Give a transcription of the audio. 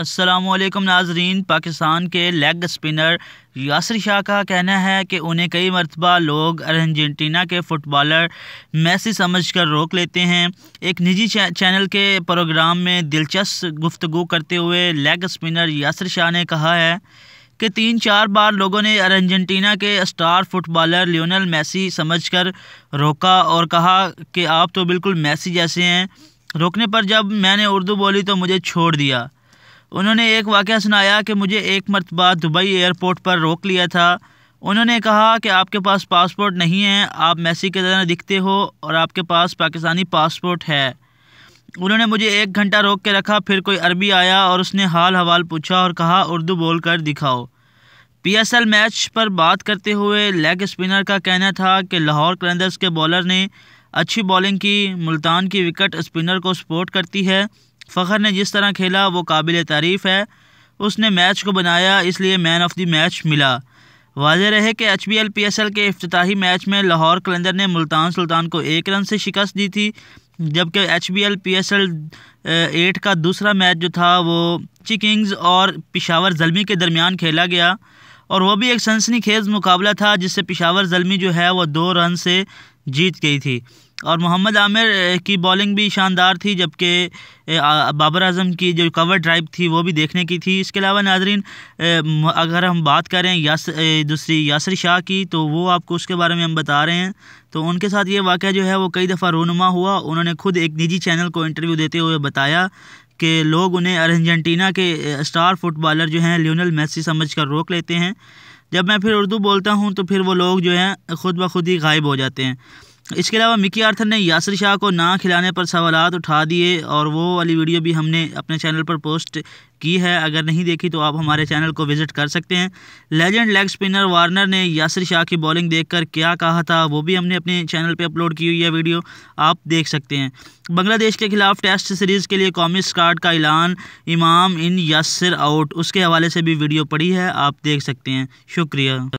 असलम नाजरीन पाकिस्तान के leg spinner यासर Shah का कहना है कि उन्हें कई मरतबा लोग अर्जेंटीना के फुटबॉलर मैसी समझ कर रोक लेते हैं एक निजी चैनल के प्रोग्राम में दिलचस्प गुफ्तु करते हुए लेग स्पिनर यासर शाह ने कहा है कि तीन चार बार लोगों ने अर्जेंटीना के स्टार फुटबॉलर लियोनल मैसी समझकर रोका और कहा कि आप तो बिल्कुल मैसी जैसे हैं रोकने पर जब मैंने उर्दू बोली तो मुझे छोड़ दिया उन्होंने एक वाक़ सुनाया कि मुझे एक मरतबा दुबई एयरपोर्ट पर रोक लिया था उन्होंने कहा कि आपके पास पासपोर्ट नहीं है आप मैसी के तरह दिखते हो और आपके पास पाकिस्तानी पासपोर्ट है उन्होंने मुझे एक घंटा रोक के रखा फिर कोई अरबी आया और उसने हाल हवाल पूछा और कहा उर्दू बोल कर दिखाओ पीएसएल मैच पर बात करते हुए लेग स्पिनर का कहना था कि लाहौर कलंदर्स के बॉलर ने अच्छी बॉलिंग की मुल्तान की विकेट स्पिनर को सपोर्ट करती है फ़खर ने जिस तरह खेला वो काबिल तारीफ़ है उसने मैच को बनाया इसलिए मैन ऑफ द मैच मिला वाज रहे कि H B L P S L के अफ्ती मैच में लाहौर कलंदर ने मुल्तान सुल्तान को एक रन से शिकस्त दी थी जबकि H B L P S L eight का दूसरा मैच जो था वो चिकिंग्स और पिशावर जलमी के दरमियान खेला गया और वह भी एक सनसनी खेज मुकाबला था जिससे पिशावर जलमी जो है वह दो रन से जीत गई थी और मोहम्मद आमिर की बॉलिंग भी शानदार थी जबकि बाबर आजम की जो कवर ड्राइव थी वो भी देखने की थी इसके अलावा नाजरीन अगर हम बात करें यास दूसरी यासर शाह की तो वो आपको उसके बारे में हम बता रहे हैं तो उनके साथ ये वाक़ जो है वो कई दफ़ा रोनुमा हुआ उन्होंने खुद एक निजी चैनल को इंटरव्यू देते हुए बताया कि लोग उन्हें अर्जेंटीना के स्टार फुटबॉलर जो हैं लियोनल मेसी समझ कर रोक लेते हैं जब मैं फिर उर्दू बोलता हूँ तो फिर वो लोग जो हैं ख़ुद ब खुद ही गायब हो जाते हैं इसके अलावा मिकी आर्थर ने यासर शाह को ना खिलाने पर सवाल उठा दिए और वो वाली वीडियो भी हमने अपने चैनल पर पोस्ट की है अगर नहीं देखी तो आप हमारे चैनल को विज़िट कर सकते हैं लेजेंड लेग स्पिनर वार्नर ने यासर शाह की बॉलिंग देखकर क्या कहा था वो भी हमने अपने चैनल पर अपलोड की हुई है वीडियो आप देख सकते हैं बांग्लादेश के खिलाफ टेस्ट सीरीज़ के लिए कॉमी स्कार्ड का ऐलान इमाम इन यासर आउट उसके हवाले से भी वीडियो पड़ी है आप देख सकते हैं शुक्रिया